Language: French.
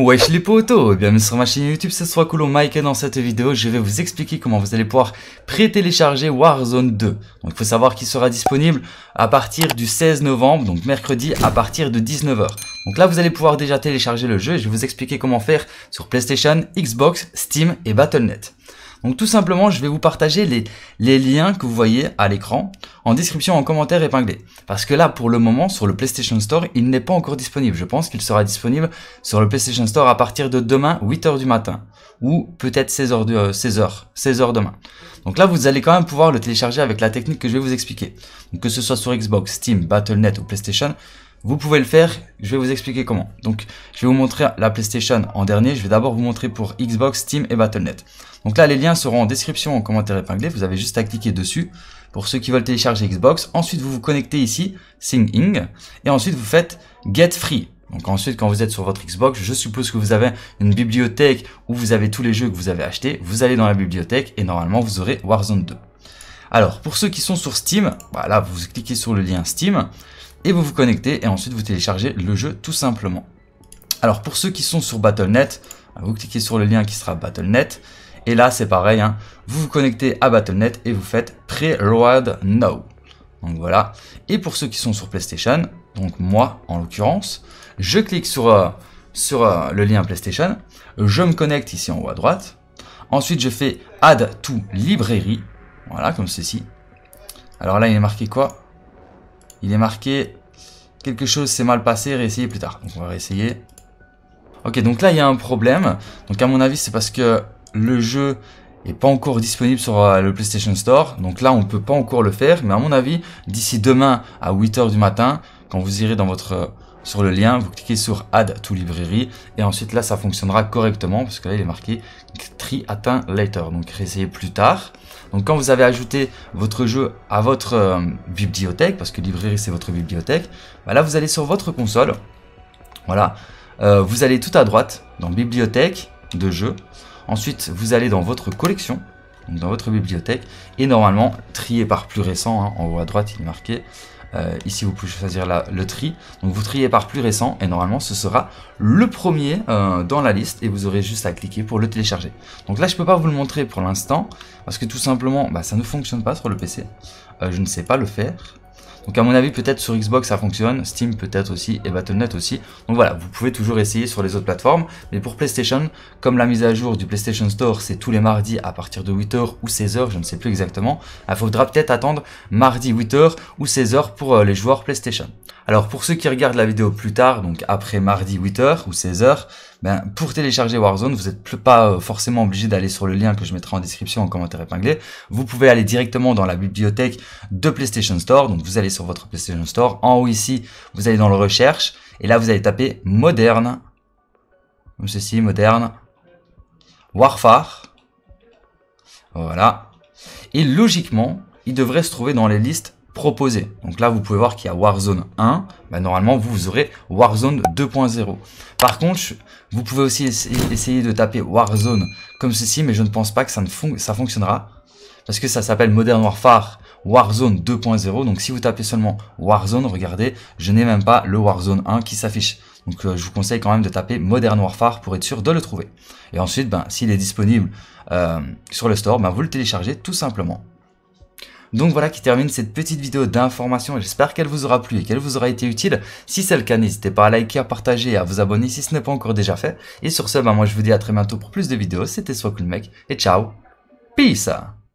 Wesh les potos, bienvenue sur ma chaîne YouTube, c'est soit cool Mike et dans cette vidéo je vais vous expliquer comment vous allez pouvoir pré-télécharger Warzone 2. Donc il faut savoir qu'il sera disponible à partir du 16 novembre, donc mercredi à partir de 19h. Donc là vous allez pouvoir déjà télécharger le jeu et je vais vous expliquer comment faire sur PlayStation, Xbox, Steam et Battle.net. Donc tout simplement, je vais vous partager les, les liens que vous voyez à l'écran en description, en commentaire épinglé. Parce que là, pour le moment, sur le PlayStation Store, il n'est pas encore disponible. Je pense qu'il sera disponible sur le PlayStation Store à partir de demain, 8h du matin. Ou peut-être 16h, de, 16 demain. Donc là, vous allez quand même pouvoir le télécharger avec la technique que je vais vous expliquer. que ce soit sur Xbox, Steam, Battle.net ou PlayStation, vous pouvez le faire, je vais vous expliquer comment. Donc, je vais vous montrer la PlayStation en dernier. Je vais d'abord vous montrer pour Xbox, Steam et Battle.net. Donc là, les liens seront en description, en commentaire épinglé. Vous avez juste à cliquer dessus pour ceux qui veulent télécharger Xbox. Ensuite, vous vous connectez ici, Singing, et ensuite vous faites Get Free. Donc ensuite, quand vous êtes sur votre Xbox, je suppose que vous avez une bibliothèque où vous avez tous les jeux que vous avez achetés. Vous allez dans la bibliothèque et normalement, vous aurez Warzone 2. Alors, pour ceux qui sont sur Steam, voilà, bah vous cliquez sur le lien Steam et vous vous connectez et ensuite vous téléchargez le jeu tout simplement. Alors pour ceux qui sont sur Battle.net, hein, vous cliquez sur le lien qui sera Battle.net et là c'est pareil, hein, vous vous connectez à Battle.net et vous faites Pre-Load Now. Donc voilà. Et pour ceux qui sont sur PlayStation, donc moi en l'occurrence, je clique sur, euh, sur euh, le lien PlayStation, je me connecte ici en haut à droite, ensuite je fais Add to Library, voilà comme ceci. Alors là il est marqué quoi il est marqué quelque chose s'est mal passé, réessayez plus tard. Donc on va réessayer. Ok, donc là il y a un problème. Donc à mon avis c'est parce que le jeu est pas encore disponible sur euh, le PlayStation Store. Donc là on peut pas encore le faire. Mais à mon avis, d'ici demain à 8h du matin, quand vous irez dans votre euh, sur le lien, vous cliquez sur Add to Library et ensuite là ça fonctionnera correctement parce que là il est marqué Tree atteint later, donc réessayez plus tard. Donc quand vous avez ajouté votre jeu à votre euh, bibliothèque, parce que librairie c'est votre bibliothèque, bah, là vous allez sur votre console, voilà, euh, vous allez tout à droite dans bibliothèque de jeu, ensuite vous allez dans votre collection, donc dans votre bibliothèque, et normalement trié par plus récent, hein, en haut à droite il est marqué, euh, ici, vous pouvez choisir le tri. Donc, vous triez par plus récent et normalement, ce sera le premier euh, dans la liste et vous aurez juste à cliquer pour le télécharger. Donc là, je peux pas vous le montrer pour l'instant parce que tout simplement, bah, ça ne fonctionne pas sur le PC. Euh, je ne sais pas le faire. Donc à mon avis, peut-être sur Xbox ça fonctionne, Steam peut-être aussi et Battle.net aussi. Donc voilà, vous pouvez toujours essayer sur les autres plateformes. Mais pour PlayStation, comme la mise à jour du PlayStation Store, c'est tous les mardis à partir de 8h ou 16h, je ne sais plus exactement, il bah, faudra peut-être attendre mardi 8h ou 16h pour euh, les joueurs PlayStation. Alors pour ceux qui regardent la vidéo plus tard, donc après mardi 8h ou 16h, bah, ben, pour télécharger Warzone, vous n'êtes pas euh, forcément obligé d'aller sur le lien que je mettrai en description en commentaire épinglé. Vous pouvez aller directement dans la bibliothèque de PlayStation Store, donc vous allez sur votre PlayStation Store. En haut ici, vous allez dans le recherche et là vous allez taper moderne. Comme ceci, moderne. Warfare. Voilà. Et logiquement, il devrait se trouver dans les listes proposées. Donc là, vous pouvez voir qu'il y a Warzone 1. Bah, normalement, vous aurez Warzone 2.0. Par contre, vous pouvez aussi essayer de taper Warzone comme ceci, mais je ne pense pas que ça, ne ça fonctionnera. Parce que ça s'appelle Modern Warfare Warzone 2.0. Donc si vous tapez seulement Warzone, regardez, je n'ai même pas le Warzone 1 qui s'affiche. Donc euh, je vous conseille quand même de taper Modern Warfare pour être sûr de le trouver. Et ensuite, ben, s'il est disponible euh, sur le store, ben, vous le téléchargez tout simplement. Donc voilà qui termine cette petite vidéo d'information. J'espère qu'elle vous aura plu et qu'elle vous aura été utile. Si c'est le cas, n'hésitez pas à liker, à partager et à vous abonner si ce n'est pas encore déjà fait. Et sur ce, ben, moi je vous dis à très bientôt pour plus de vidéos. C'était mec et ciao. Peace